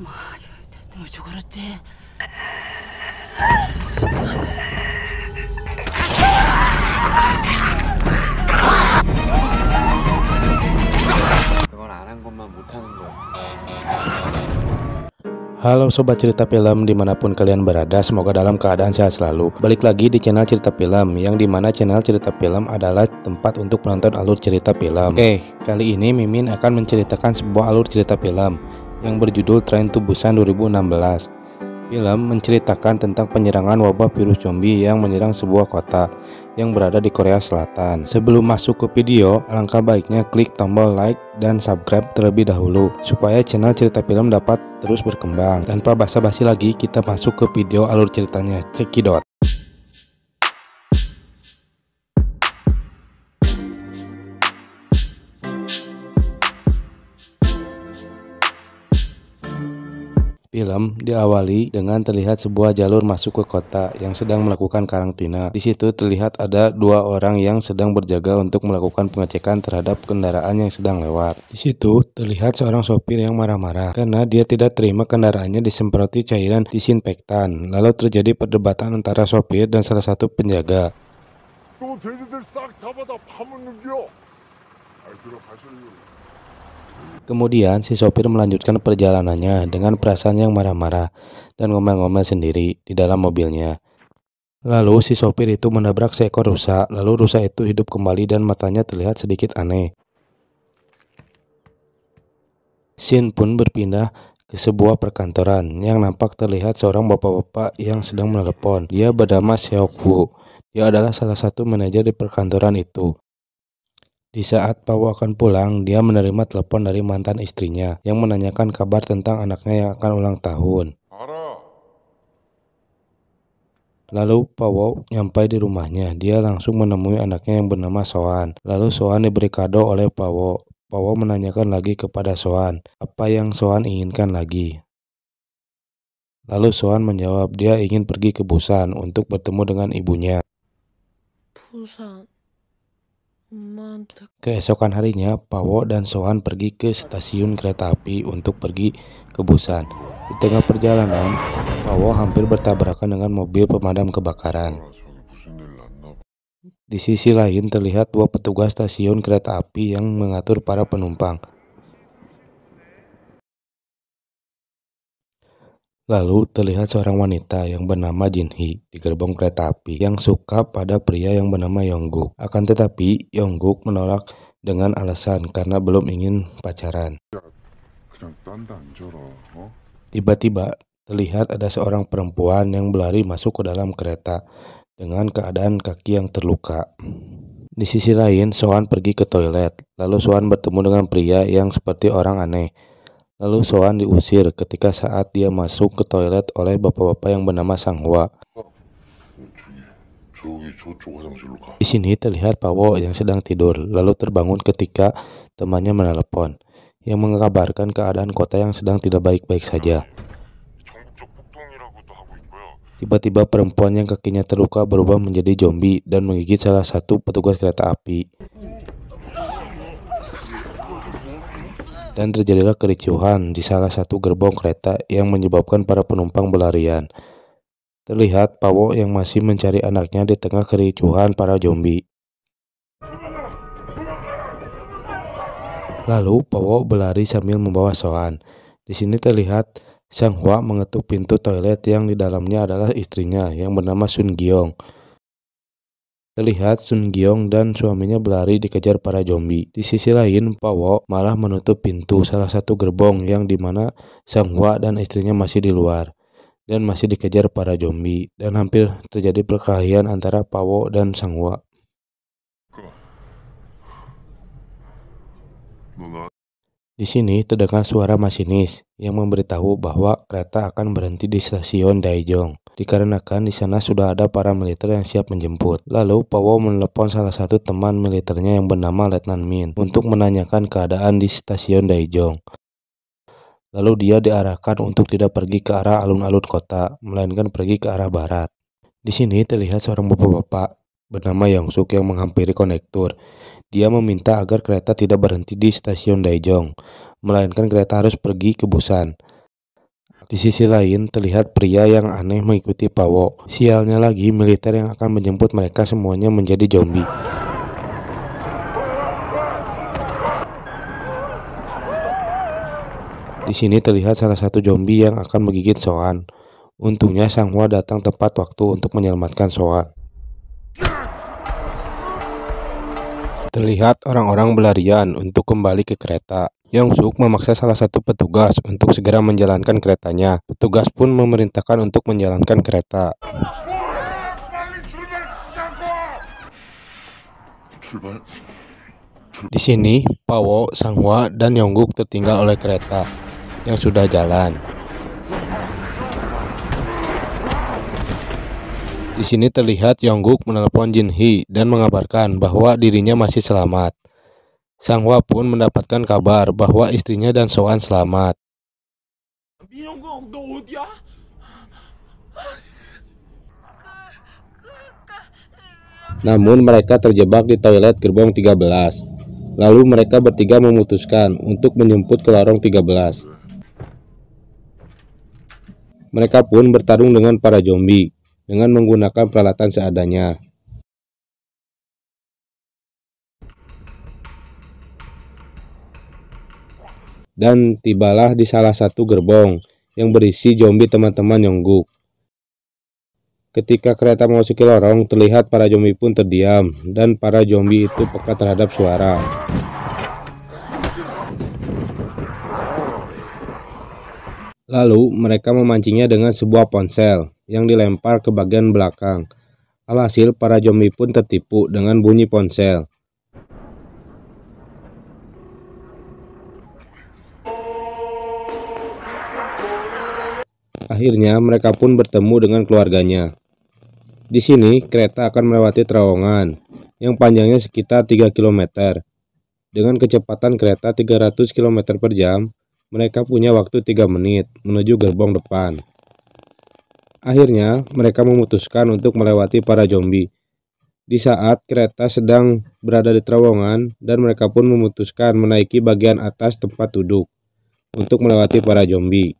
Halo sobat cerita film dimanapun kalian berada semoga dalam keadaan sehat selalu Balik lagi di channel cerita film yang dimana channel cerita film adalah tempat untuk menonton alur cerita film Oke kali ini Mimin akan menceritakan sebuah alur cerita film yang berjudul Tren Tubusan 2016. Film menceritakan tentang penyerangan wabah virus zombie yang menyerang sebuah kota yang berada di Korea Selatan. Sebelum masuk ke video, alangkah baiknya klik tombol like dan subscribe terlebih dahulu supaya channel cerita film dapat terus berkembang. Tanpa basa-basi lagi, kita masuk ke video alur ceritanya. Cekidot. Film diawali dengan terlihat sebuah jalur masuk ke kota yang sedang melakukan karantina. Di situ terlihat ada dua orang yang sedang berjaga untuk melakukan pengecekan terhadap kendaraan yang sedang lewat. Di situ terlihat seorang sopir yang marah-marah karena dia tidak terima kendaraannya disemproti cairan disinfektan. Lalu terjadi perdebatan antara sopir dan salah satu penjaga. Kemudian si sopir melanjutkan perjalanannya dengan perasaan yang marah-marah dan ngomel-ngomel sendiri di dalam mobilnya. Lalu si sopir itu menabrak seekor rusa, lalu rusa itu hidup kembali dan matanya terlihat sedikit aneh. Sin pun berpindah ke sebuah perkantoran yang nampak terlihat seorang bapak-bapak yang sedang menelepon. Dia bernama Seok Woo. Dia adalah salah satu manajer di perkantoran itu. Di saat Pau akan pulang, dia menerima telepon dari mantan istrinya yang menanyakan kabar tentang anaknya yang akan ulang tahun. Lalu Pawo nyampai di rumahnya. Dia langsung menemui anaknya yang bernama Soan. Lalu Soan diberi kado oleh Pawo. Pawo menanyakan lagi kepada Soan, apa yang Soan inginkan lagi. Lalu Soan menjawab, dia ingin pergi ke Busan untuk bertemu dengan ibunya. Busan. Keesokan harinya, Pawo dan Sohan pergi ke stasiun kereta api untuk pergi ke Busan. Di tengah perjalanan, Pawo hampir bertabrakan dengan mobil pemadam kebakaran. Di sisi lain terlihat dua petugas stasiun kereta api yang mengatur para penumpang. Lalu terlihat seorang wanita yang bernama Jin Hee di gerbong kereta api yang suka pada pria yang bernama Yongguk. Akan tetapi, Yongguk menolak dengan alasan karena belum ingin pacaran. Tiba-tiba terlihat ada seorang perempuan yang berlari masuk ke dalam kereta dengan keadaan kaki yang terluka. Di sisi lain, Soan pergi ke toilet, lalu Soan bertemu dengan pria yang seperti orang aneh Lalu Soan diusir ketika saat dia masuk ke toilet oleh bapak-bapak yang bernama Sang Hwa. Di sini terlihat Pawo yang sedang tidur, lalu terbangun ketika temannya menelepon, yang mengabarkan keadaan kota yang sedang tidak baik-baik saja. Tiba-tiba perempuan yang kakinya terluka berubah menjadi zombie dan menggigit salah satu petugas kereta api. dan terjadilah kericuhan di salah satu gerbong kereta yang menyebabkan para penumpang berlarian. Terlihat Pawo yang masih mencari anaknya di tengah kericuhan para zombie. Lalu Pawo berlari sambil membawa Soan. Di sini terlihat Sang Hwa mengetuk pintu toilet yang di dalamnya adalah istrinya yang bernama Sun Giong. Terlihat Sun Gyeong dan suaminya berlari dikejar para zombie. Di sisi lain, Pawo malah menutup pintu salah satu gerbong yang dimana Sang Hwa dan istrinya masih di luar dan masih dikejar para zombie dan hampir terjadi perkelahian antara Pawo dan Sang Hwa. Di sini terdengar suara masinis yang memberitahu bahwa kereta akan berhenti di stasiun Daejeong dikarenakan di sana sudah ada para militer yang siap menjemput. Lalu Powo menelepon salah satu teman militernya yang bernama Letnan Min untuk menanyakan keadaan di stasiun Daejeong. Lalu dia diarahkan untuk tidak pergi ke arah alun-alun kota, melainkan pergi ke arah barat. Di sini terlihat seorang bapak-bapak bernama Yong Suk yang menghampiri konektur. Dia meminta agar kereta tidak berhenti di stasiun Daejeong, melainkan kereta harus pergi ke Busan. Di sisi lain, terlihat pria yang aneh mengikuti Pawo. Sialnya lagi, militer yang akan menjemput mereka semuanya menjadi zombie. Di sini terlihat salah satu zombie yang akan menggigit Soan. Untungnya Sang Hwa datang tepat waktu untuk menyelamatkan Soan. Terlihat orang-orang berlarian untuk kembali ke kereta. Yong Suk memaksa salah satu petugas untuk segera menjalankan keretanya. Petugas pun memerintahkan untuk menjalankan kereta. Di sini, Pawo, Sangwa dan Yongguk tertinggal oleh kereta yang sudah jalan. Di sini terlihat Yongguk menelepon Jin Hee dan mengabarkan bahwa dirinya masih selamat. Sang Hwa pun mendapatkan kabar bahwa istrinya dan Soan selamat. Namun mereka terjebak di toilet gerbong 13. Lalu mereka bertiga memutuskan untuk menjemput ke lorong 13. Mereka pun bertarung dengan para zombie dengan menggunakan peralatan seadanya. Dan tibalah di salah satu gerbong yang berisi zombie teman-teman Yongguk. Ketika kereta memasuki lorong, terlihat para zombie pun terdiam dan para zombie itu peka terhadap suara. Lalu mereka memancingnya dengan sebuah ponsel yang dilempar ke bagian belakang. Alhasil para zombie pun tertipu dengan bunyi ponsel. Akhirnya mereka pun bertemu dengan keluarganya. Di sini kereta akan melewati terowongan yang panjangnya sekitar 3 km. Dengan kecepatan kereta 300 km per jam, mereka punya waktu 3 menit menuju gerbong depan. Akhirnya, mereka memutuskan untuk melewati para zombie. Di saat kereta sedang berada di terowongan dan mereka pun memutuskan menaiki bagian atas tempat duduk untuk melewati para zombie.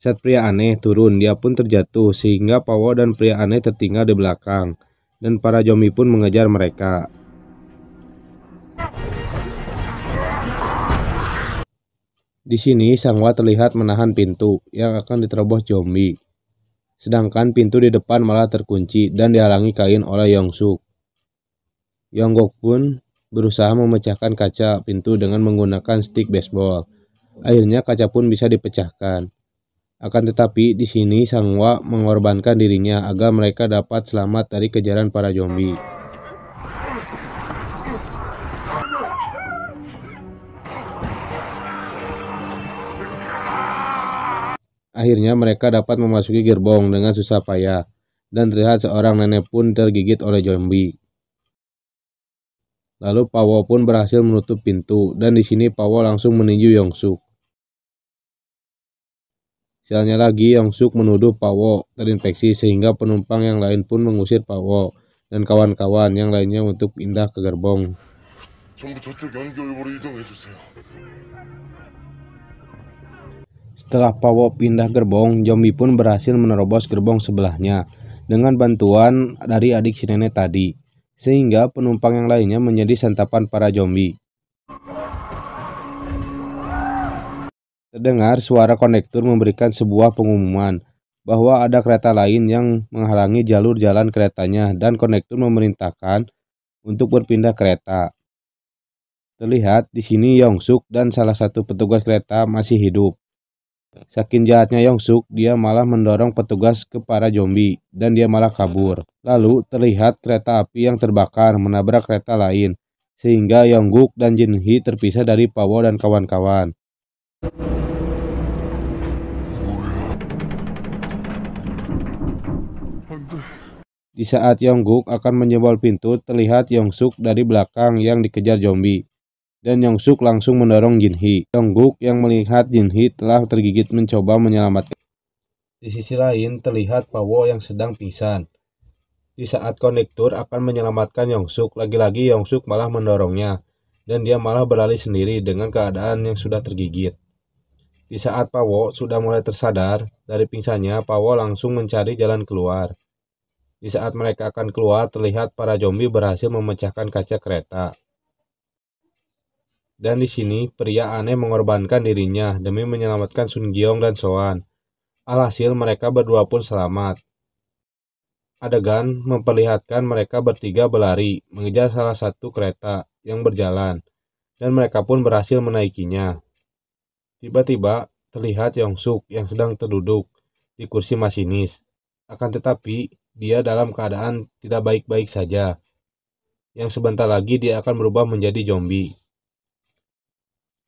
Saat pria aneh turun, dia pun terjatuh sehingga Pawo dan pria aneh tertinggal di belakang dan para zombie pun mengejar mereka. Di sini Sangwa terlihat menahan pintu yang akan diterobos zombie. Sedangkan pintu di depan malah terkunci dan dihalangi kain oleh Yongsuk. Yonggok pun berusaha memecahkan kaca pintu dengan menggunakan stick baseball. Akhirnya kaca pun bisa dipecahkan. Akan tetapi di sini Sangwa mengorbankan dirinya agar mereka dapat selamat dari kejaran para zombie. Akhirnya mereka dapat memasuki gerbong dengan susah payah, dan terlihat seorang nenek pun tergigit oleh zombie. Lalu Pawo pun berhasil menutup pintu, dan di sini Pawo langsung meninju Yongsuk. Sialnya lagi, Yongsuk menuduh Pawo terinfeksi sehingga penumpang yang lain pun mengusir Pawo dan kawan-kawan yang lainnya untuk pindah ke gerbong. Setelah Pawo pindah gerbong, zombie pun berhasil menerobos gerbong sebelahnya dengan bantuan dari adik si nenek tadi, sehingga penumpang yang lainnya menjadi santapan para zombie. Terdengar suara konektur memberikan sebuah pengumuman bahwa ada kereta lain yang menghalangi jalur jalan keretanya dan konektur memerintahkan untuk berpindah kereta. Terlihat di sini Yongsuk dan salah satu petugas kereta masih hidup. Saking jahatnya Yong Suk, dia malah mendorong petugas ke para zombie, dan dia malah kabur. Lalu terlihat kereta api yang terbakar menabrak kereta lain, sehingga Yong Guk dan Jin Hee terpisah dari Pawo dan kawan-kawan. Di saat Yong Yongguk akan menjebol pintu, terlihat Suk dari belakang yang dikejar zombie dan Yong Suk langsung mendorong Jin Hee. Yong Guk yang melihat Jin Hee telah tergigit mencoba menyelamatkan. Di sisi lain terlihat Pawo yang sedang pingsan. Di saat konektur akan menyelamatkan Yong Suk, lagi-lagi Yong Suk malah mendorongnya dan dia malah berlari sendiri dengan keadaan yang sudah tergigit. Di saat Pawo sudah mulai tersadar dari pingsannya, Pawo langsung mencari jalan keluar. Di saat mereka akan keluar, terlihat para zombie berhasil memecahkan kaca kereta. Dan di sini, pria aneh mengorbankan dirinya demi menyelamatkan Sun Giong dan Soan. Alhasil mereka berdua pun selamat. Adegan memperlihatkan mereka bertiga berlari mengejar salah satu kereta yang berjalan dan mereka pun berhasil menaikinya. Tiba-tiba terlihat Yong Suk yang sedang terduduk di kursi masinis. Akan tetapi dia dalam keadaan tidak baik-baik saja. Yang sebentar lagi dia akan berubah menjadi zombie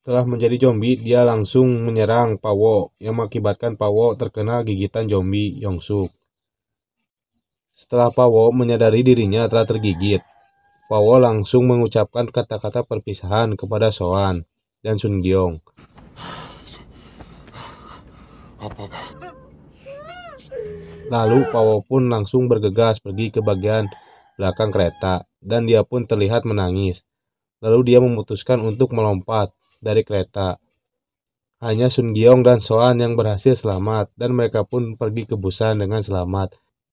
telah menjadi zombie, dia langsung menyerang Pawo yang mengakibatkan Pawo terkena gigitan zombie Yongsuk. Setelah Pawo menyadari dirinya telah tergigit, Pawo langsung mengucapkan kata-kata perpisahan kepada Soan dan Sun Giong. Lalu Pawo pun langsung bergegas pergi ke bagian belakang kereta dan dia pun terlihat menangis. Lalu dia memutuskan untuk melompat dari kereta. Hanya Sun Giong dan Soan yang berhasil selamat dan mereka pun pergi ke Busan dengan selamat.